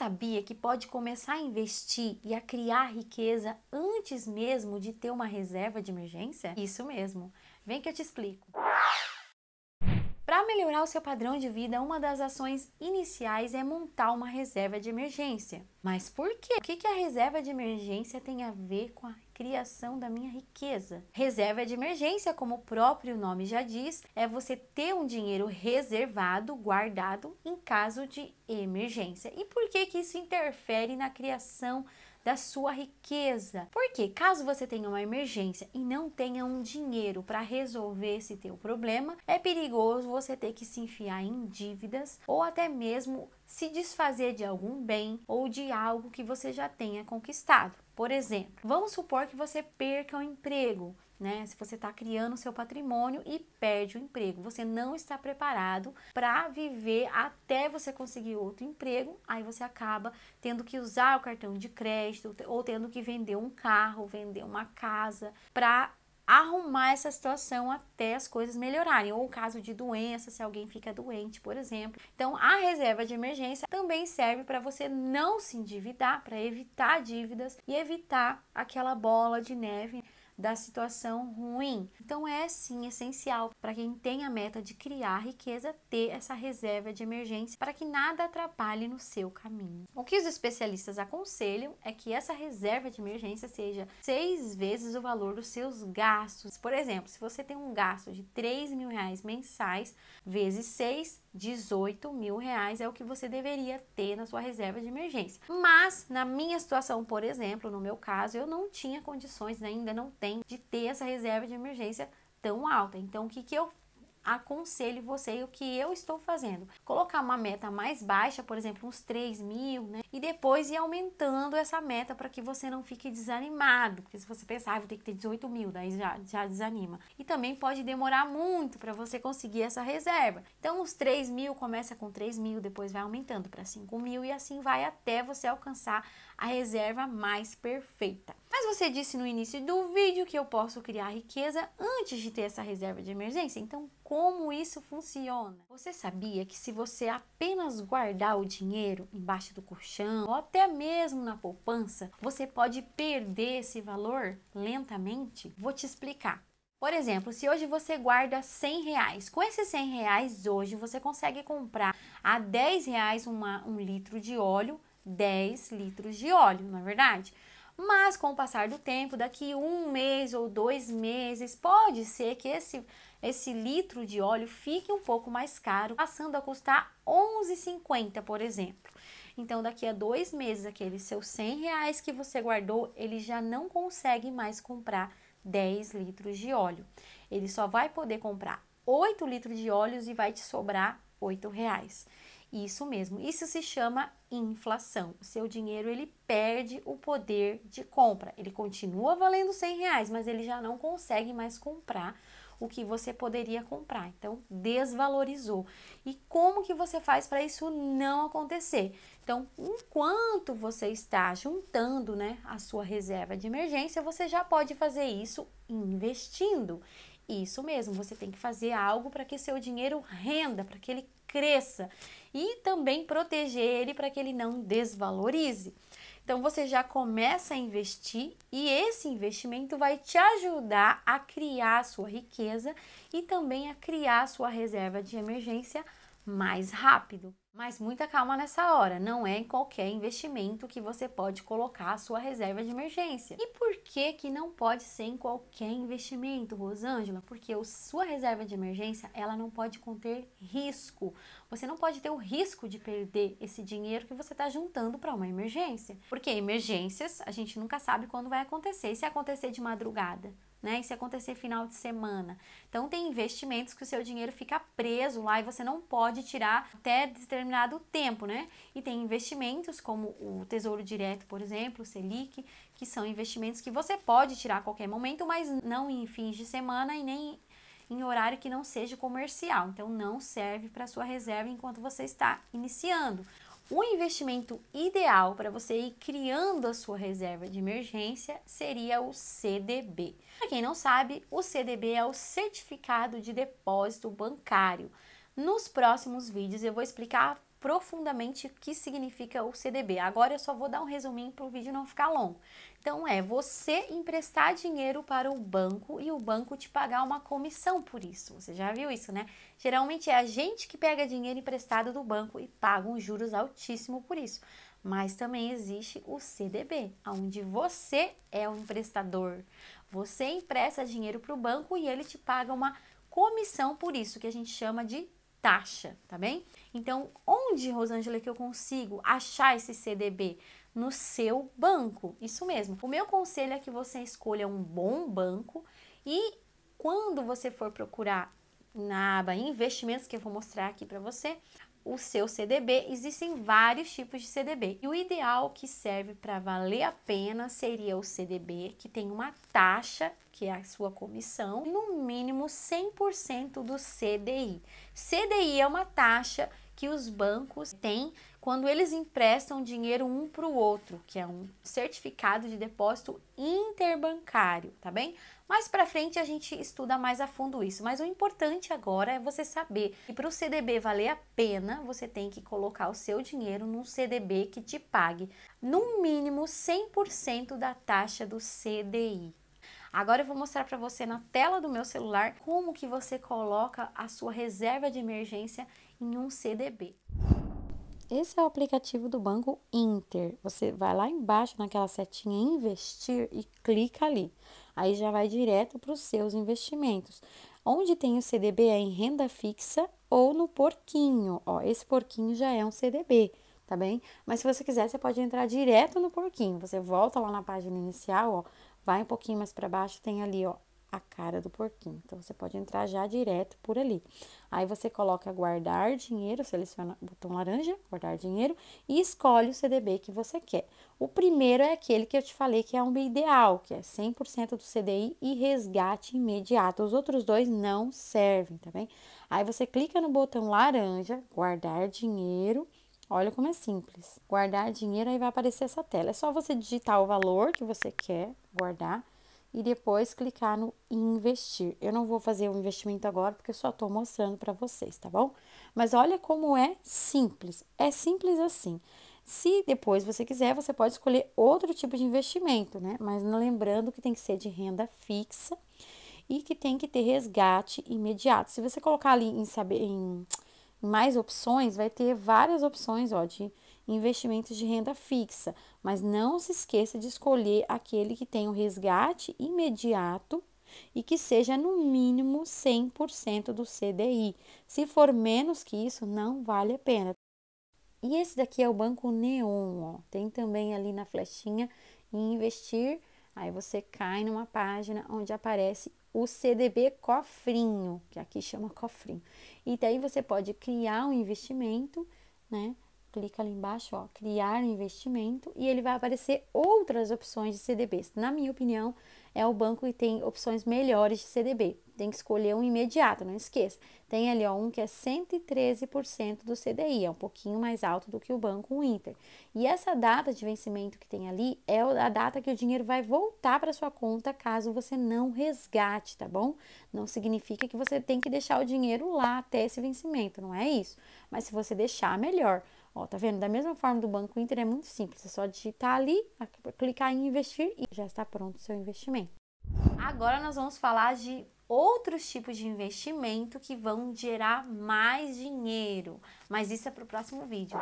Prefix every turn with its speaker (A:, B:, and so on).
A: sabia que pode começar a investir e a criar riqueza antes mesmo de ter uma reserva de emergência? Isso mesmo. Vem que eu te explico. Para melhorar o seu padrão de vida, uma das ações iniciais é montar uma reserva de emergência. Mas por quê? O que, que a reserva de emergência tem a ver com a criação da minha riqueza. Reserva de emergência, como o próprio nome já diz, é você ter um dinheiro reservado, guardado em caso de emergência. E por que que isso interfere na criação da sua riqueza. Porque caso você tenha uma emergência e não tenha um dinheiro para resolver esse teu problema, é perigoso você ter que se enfiar em dívidas ou até mesmo se desfazer de algum bem ou de algo que você já tenha conquistado. Por exemplo, vamos supor que você perca o emprego, né? Se você está criando seu patrimônio e perde o emprego, você não está preparado para viver até você conseguir outro emprego, aí você acaba tendo que usar o cartão de crédito ou tendo que vender um carro, vender uma casa para arrumar essa situação até as coisas melhorarem, ou o caso de doença, se alguém fica doente, por exemplo. Então, a reserva de emergência também serve para você não se endividar, para evitar dívidas e evitar aquela bola de neve da situação ruim. Então é sim essencial para quem tem a meta de criar riqueza ter essa reserva de emergência para que nada atrapalhe no seu caminho. O que os especialistas aconselham é que essa reserva de emergência seja seis vezes o valor dos seus gastos. Por exemplo, se você tem um gasto de 3 mil reais mensais vezes 6, 18 mil reais é o que você deveria ter na sua reserva de emergência. Mas, na minha situação, por exemplo, no meu caso, eu não tinha condições, né, ainda não tenho, de ter essa reserva de emergência tão alta. Então, o que, que eu aconselho você o que eu estou fazendo. Colocar uma meta mais baixa, por exemplo, uns 3 mil, né? E depois ir aumentando essa meta para que você não fique desanimado. Porque se você pensar, ah, vou ter que ter 18 mil, daí já, já desanima. E também pode demorar muito para você conseguir essa reserva. Então, os 3 mil começa com 3 mil, depois vai aumentando para 5 mil e assim vai até você alcançar a reserva mais perfeita. Mas você disse no início do vídeo que eu posso criar riqueza antes de ter essa reserva de emergência. Então, como isso funciona? Você sabia que se você apenas guardar o dinheiro embaixo do colchão ou até mesmo na poupança, você pode perder esse valor lentamente? Vou te explicar. Por exemplo, se hoje você guarda 100 reais, com esses 100 reais hoje você consegue comprar a 10 reais uma, um litro de óleo, 10 litros de óleo, na é verdade? Mas com o passar do tempo, daqui um mês ou dois meses, pode ser que esse, esse litro de óleo fique um pouco mais caro, passando a custar 11,50, por exemplo. Então, daqui a dois meses, aqueles seus 100 reais que você guardou, ele já não consegue mais comprar 10 litros de óleo. Ele só vai poder comprar 8 litros de óleos e vai te sobrar 8 reais. Isso mesmo. Isso se chama inflação. O seu dinheiro ele perde o poder de compra. Ele continua valendo 100 reais, mas ele já não consegue mais comprar o que você poderia comprar. Então desvalorizou. E como que você faz para isso não acontecer? Então, enquanto você está juntando, né, a sua reserva de emergência, você já pode fazer isso investindo. Isso mesmo, você tem que fazer algo para que seu dinheiro renda, para que ele cresça e também proteger ele para que ele não desvalorize. Então você já começa a investir e esse investimento vai te ajudar a criar a sua riqueza e também a criar a sua reserva de emergência mais rápido. Mas muita calma nessa hora, não é em qualquer investimento que você pode colocar a sua reserva de emergência. E por que que não pode ser em qualquer investimento, Rosângela? Porque a sua reserva de emergência, ela não pode conter risco. Você não pode ter o risco de perder esse dinheiro que você está juntando para uma emergência. Porque emergências, a gente nunca sabe quando vai acontecer. E se acontecer de madrugada, né? E se acontecer final de semana. Então tem investimentos que o seu dinheiro fica preso lá e você não pode tirar até determinado tempo, né? E tem investimentos como o Tesouro Direto, por exemplo, o Selic, que são investimentos que você pode tirar a qualquer momento, mas não em fins de semana e nem em horário que não seja comercial. Então não serve para sua reserva enquanto você está iniciando. O investimento ideal para você ir criando a sua reserva de emergência seria o CDB. Para quem não sabe, o CDB é o Certificado de Depósito Bancário. Nos próximos vídeos eu vou explicar profundamente o que significa o CDB. Agora eu só vou dar um resuminho para o vídeo não ficar longo. Então é você emprestar dinheiro para o banco e o banco te pagar uma comissão por isso. Você já viu isso, né? Geralmente é a gente que pega dinheiro emprestado do banco e paga uns juros altíssimos por isso. Mas também existe o CDB, onde você é o emprestador. Você empresta dinheiro para o banco e ele te paga uma comissão por isso, que a gente chama de taxa, tá bem? Então, onde, Rosângela, que eu consigo achar esse CDB? No seu banco, isso mesmo. O meu conselho é que você escolha um bom banco e quando você for procurar na aba investimentos que eu vou mostrar aqui para você, o seu CDB, existem vários tipos de CDB. E o ideal que serve para valer a pena seria o CDB que tem uma taxa, que é a sua comissão, no mínimo 100% do CDI. CDI é uma taxa que os bancos têm quando eles emprestam dinheiro um para o outro, que é um certificado de depósito interbancário, tá bem? Mais para frente a gente estuda mais a fundo isso, mas o importante agora é você saber que para o CDB valer a pena, você tem que colocar o seu dinheiro num CDB que te pague no mínimo 100% da taxa do CDI. Agora eu vou mostrar para você na tela do meu celular como que você coloca a sua reserva de emergência em um CDB. Esse é o aplicativo do Banco Inter. Você vai lá embaixo naquela setinha investir e clica ali. Aí já vai direto para os seus investimentos. Onde tem o CDB é em renda fixa ou no porquinho. Ó, esse porquinho já é um CDB, tá bem? Mas se você quiser, você pode entrar direto no porquinho. Você volta lá na página inicial, ó, vai um pouquinho mais para baixo, tem ali, ó, a cara do porquinho. Então você pode entrar já direto por ali. Aí você coloca guardar dinheiro, seleciona o botão laranja, guardar dinheiro e escolhe o CDB que você quer. O primeiro é aquele que eu te falei que é um ideal, que é 100% do CDI e resgate imediato. Os outros dois não servem, tá bem? Aí você clica no botão laranja, guardar dinheiro. Olha como é simples. Guardar dinheiro aí vai aparecer essa tela. É só você digitar o valor que você quer guardar e depois clicar no investir. Eu não vou fazer o investimento agora porque eu só estou mostrando para vocês, tá bom? Mas olha como é simples, é simples assim. Se depois você quiser, você pode escolher outro tipo de investimento, né? Mas lembrando que tem que ser de renda fixa e que tem que ter resgate imediato. Se você colocar ali em saber em mais opções, vai ter várias opções, ó, de investimentos de renda fixa, mas não se esqueça de escolher aquele que tem o um resgate imediato e que seja no mínimo 100% do CDI. Se for menos que isso, não vale a pena. E esse daqui é o banco Neon, ó. tem também ali na flechinha em investir. Aí você cai numa página onde aparece o CDB cofrinho, que aqui chama cofrinho. E daí você pode criar um investimento, né? clica ali embaixo, ó, criar um investimento e ele vai aparecer outras opções de CDBs. Na minha opinião, é o banco que tem opções melhores de CDB. Tem que escolher um imediato, não esqueça. Tem ali ó, um que é 113% do CDI, é um pouquinho mais alto do que o banco Inter. E essa data de vencimento que tem ali é a data que o dinheiro vai voltar para sua conta caso você não resgate, tá bom? Não significa que você tem que deixar o dinheiro lá até esse vencimento, não é isso. Mas se você deixar, melhor. Ó, tá vendo? Da mesma forma do Banco Inter é muito simples, é só digitar ali, clicar em investir e já está pronto o seu investimento. Agora nós vamos falar de outros tipos de investimento que vão gerar mais dinheiro. Mas isso é para o próximo vídeo.